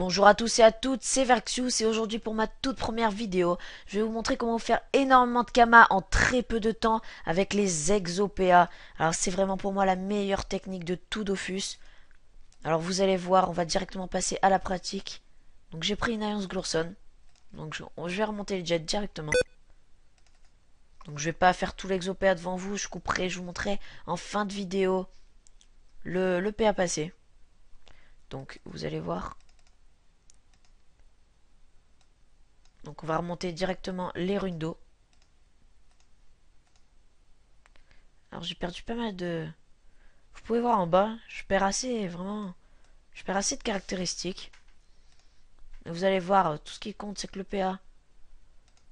Bonjour à tous et à toutes, c'est Verxus et aujourd'hui pour ma toute première vidéo, je vais vous montrer comment faire énormément de kama en très peu de temps avec les exopéas. Alors c'est vraiment pour moi la meilleure technique de tout Dofus. Alors vous allez voir, on va directement passer à la pratique. Donc j'ai pris une alliance Glourson. Donc je, vais remonter le jet directement. Donc je vais pas faire tout l'exopéa devant vous, je couperai, je vous montrerai en fin de vidéo le, le PA passé. Donc vous allez voir. Donc on va remonter directement les runes d'eau. Alors j'ai perdu pas mal de... Vous pouvez voir en bas, je perds assez, vraiment... Je perds assez de caractéristiques. vous allez voir, euh, tout ce qui compte, c'est que le PA...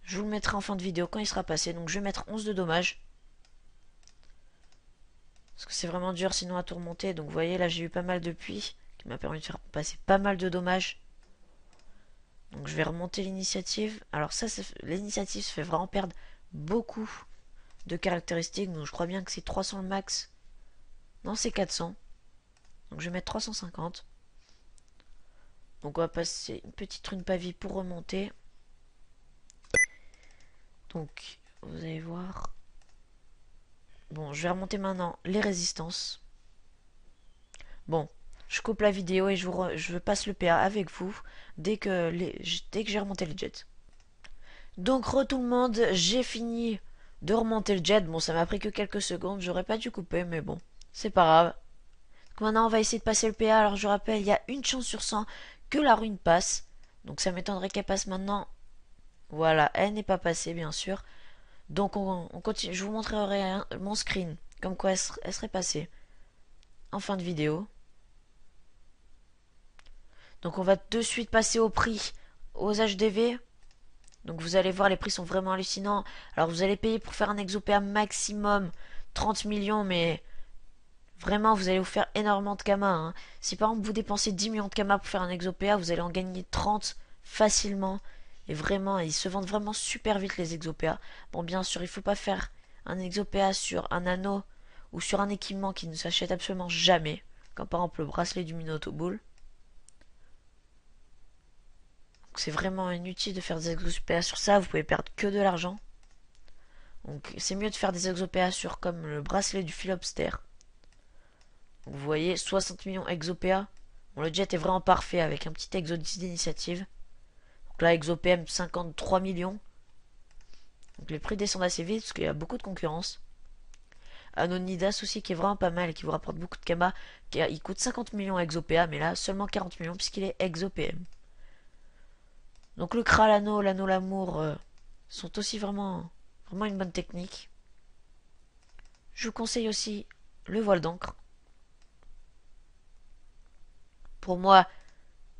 Je vous le mettrai en fin de vidéo quand il sera passé. Donc je vais mettre 11 de dommages. Parce que c'est vraiment dur sinon à tout remonter. Donc vous voyez, là j'ai eu pas mal de puits. Qui m'a permis de faire passer pas mal de dommages. Donc je vais remonter l'initiative. Alors ça, l'initiative se fait vraiment perdre beaucoup de caractéristiques. Donc je crois bien que c'est 300 le max. Non, c'est 400. Donc je vais mettre 350. Donc on va passer une petite rune pavie pour remonter. Donc vous allez voir. Bon, je vais remonter maintenant les résistances. Bon, je coupe la vidéo et je, passe le PA avec vous dès que, j'ai remonté le jet. Donc re tout le monde, j'ai fini de remonter le jet. Bon, ça m'a pris que quelques secondes, j'aurais pas dû couper, mais bon, c'est pas grave. maintenant, on va essayer de passer le PA. Alors, je rappelle, il y a une chance sur 100 que la rune passe. Donc ça m'étonnerait qu'elle passe maintenant. Voilà, elle n'est pas passée, bien sûr. Donc on, continue. Je vous montrerai mon screen, comme quoi elle, elle serait passée. En fin de vidéo. Donc on va de suite passer au prix aux HDV. Donc vous allez voir, les prix sont vraiment hallucinants. Alors vous allez payer pour faire un exopéa maximum 30 millions, mais vraiment vous allez vous faire énormément de kamas. Hein. Si par exemple vous dépensez 10 millions de kamas pour faire un exopéa, vous allez en gagner 30 facilement. Et vraiment, ils se vendent vraiment super vite les exopéas. Bon, bien sûr, il faut pas faire un exopéa sur un anneau ou sur un équipement qui ne s'achète absolument jamais, comme par exemple le bracelet du Minotau c'est vraiment inutile de faire des exopéas sur ça, vous pouvez perdre que de l'argent. Donc c'est mieux de faire des exopéas sur comme le bracelet du Philopster. vous voyez, 60 millions exopéas. Bon, le jet est vraiment parfait avec un petit exo d'initiative. Donc là, exopm 53 millions. Donc les prix descendent assez vite parce qu'il y a beaucoup de concurrence. Anonidas aussi qui est vraiment pas mal et qui vous rapporte beaucoup de kama. Il coûte 50 millions exopéa mais là seulement 40 millions puisqu'il est exopm. Donc le cra, l'anneau, l'anneau, l'amour euh, sont aussi vraiment, vraiment une bonne technique. Je vous conseille aussi le voile d'encre. Pour moi,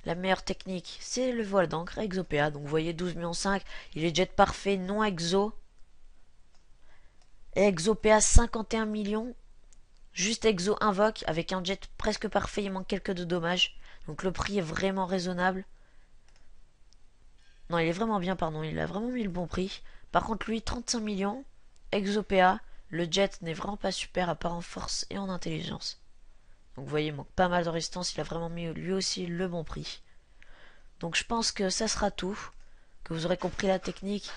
la meilleure technique, c'est le voile d'encre exopéa. Donc vous voyez 12 millions 5, il est jet parfait, non exo. Et exopéa 51 millions. Juste exo invoque avec un jet presque parfait, il manque quelques de dommages. Donc le prix est vraiment raisonnable. Non, il est vraiment bien, pardon. Il a vraiment mis le bon prix. Par contre, lui, 35 millions. Exopea. Le jet n'est vraiment pas super à part en force et en intelligence. Donc vous voyez, il manque pas mal de résistance. Il a vraiment mis lui aussi le bon prix. Donc je pense que ça sera tout. Que vous aurez compris la technique.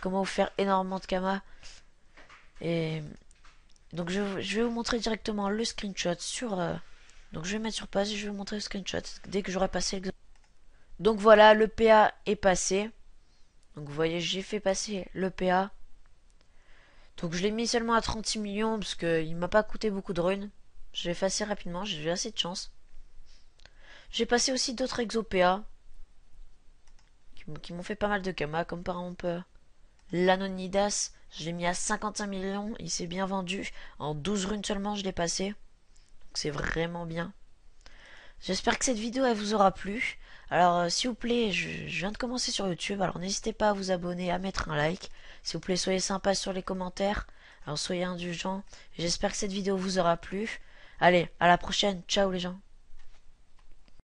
Comment vous faire énormément de kama Et donc je, vais vous montrer directement le screenshot sur... Euh, donc je vais mettre sur pause et je vais vous montrer le screenshot dès que j'aurai passé l'exemple. Donc voilà, le PA est passé. Donc vous voyez, j'ai fait passer le PA. Donc je l'ai mis seulement à 36 millions parce qu'il m'a pas coûté beaucoup de runes. J'ai fait assez rapidement, j'ai eu assez de chance. J'ai passé aussi d'autres exo qui m'ont fait pas mal de kama, comme par exemple euh, l'Anonidas. Je l'ai mis à 51 millions, il s'est bien vendu. En 12 runes seulement, je l'ai passé. Donc c'est vraiment bien. J'espère que cette vidéo elle vous aura plu. Alors euh, s'il vous plaît, je, viens de commencer sur YouTube, alors n'hésitez pas à vous abonner, à mettre un like. S'il vous plaît, soyez sympa sur les commentaires. Alors soyez indulgents. J'espère que cette vidéo vous aura plu. Allez, à la prochaine. Ciao les gens.